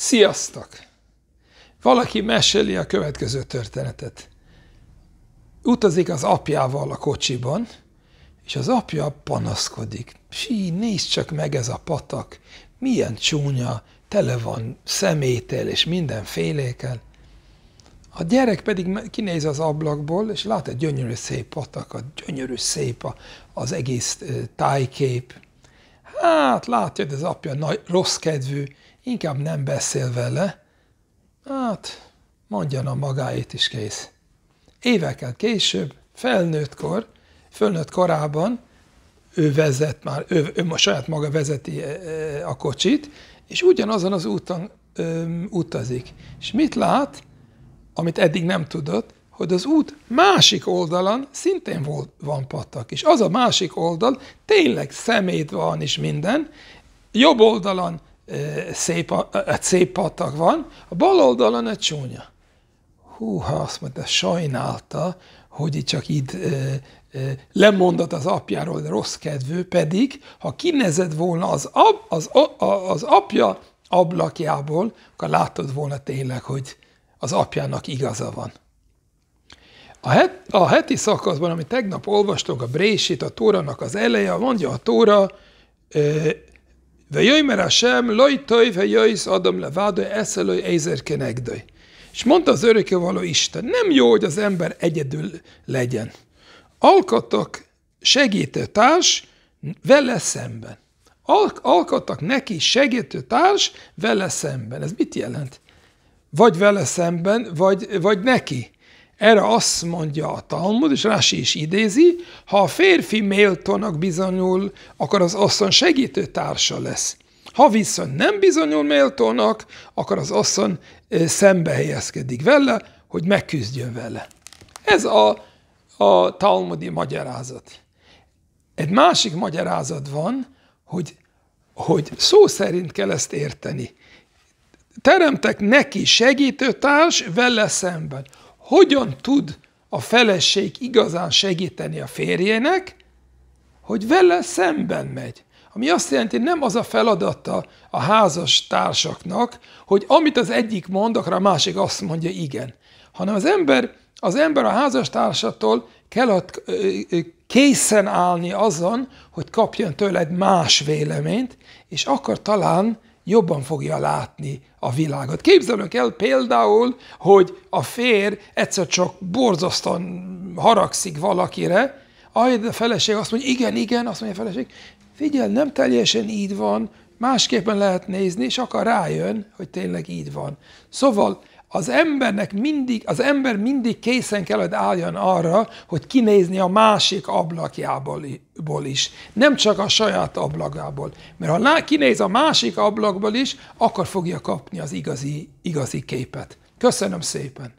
Sziasztok! Valaki meséli a következő történetet. Utazik az apjával a kocsiban, és az apja panaszkodik. Sí, nézd csak meg ez a patak, milyen csúnya, tele van szemétel és mindenfélékel. A gyerek pedig kinéz az ablakból, és lát egy gyönyörű szép patakat, gyönyörű szép az egész tájkép. Hát látja, hogy az apja nagy, rossz kedvű, Inkább nem beszél vele. Hát, mondjan a magáét is kész. Évekkel később, felnőtt kor, felnőtt korában ő vezet már, ő, ő saját maga vezeti e, e, a kocsit, és ugyanazon az úton ö, utazik. És mit lát, amit eddig nem tudott, hogy az út másik oldalán szintén volt, van patak, és az a másik oldal tényleg szemét van és minden, jobb oldalon szép, egy szép patak van, a bal oldalon egy csúnya. Húha, azt mondta, sajnálta, hogy itt csak itt lemondott az apjáról, de rossz kedvű, pedig ha kinezed volna az, ab, az, a, az apja ablakjából, akkor látod volna tényleg, hogy az apjának igaza van. A, het, a heti szakaszban, amit tegnap olvastok, a Brésit, a Tóranak az eleje, mondja a Tóra, Vejöjmer Hashem, loj tojv, hejöjsz, adom le vádoj, eszelöj, ézer kenegdöj. És mondta az való Isten, nem jó, hogy az ember egyedül legyen. segítő segítőtárs vele szemben. Al- alkattak neki segítőtárs vele szemben. Ez mit jelent? Vagy vele szemben, vagy, vagy neki. Erre azt mondja a Talmud, és Rási is idézi, ha a férfi méltónak bizonyul, akkor az asszony segítő társa lesz. Ha viszont nem bizonyul méltónak, akkor az asszony szembe helyezkedik vele, hogy megküzdjön vele. Ez a, a talmudi magyarázat. Egy másik magyarázat van, hogy, hogy szó szerint kell ezt érteni. Teremtek neki segítőtárs vele szemben hogyan tud a feleség igazán segíteni a férjének, hogy vele szemben megy. Ami azt jelenti, nem az a feladata a házas társaknak, hogy amit az egyik mond, akkor a másik azt mondja igen. Hanem az ember, az ember a házastársatól kell készen állni azon, hogy kapjon tőled más véleményt, és akkor talán jobban fogja látni a világot. Képzelünk el például, hogy a fér egyszer csak borzasztóan haragszik valakire, ahogy a feleség azt mondja, igen, igen, azt mondja a feleség, figyel, nem teljesen így van, másképpen lehet nézni, és akar rájön, hogy tényleg így van. Szóval az embernek mindig, az ember mindig készen kell, hogy álljon arra, hogy kinézni a másik ablakjából is, nem csak a saját ablakából. Mert ha kinéz a másik ablakból is, akkor fogja kapni az igazi, igazi képet. Köszönöm szépen!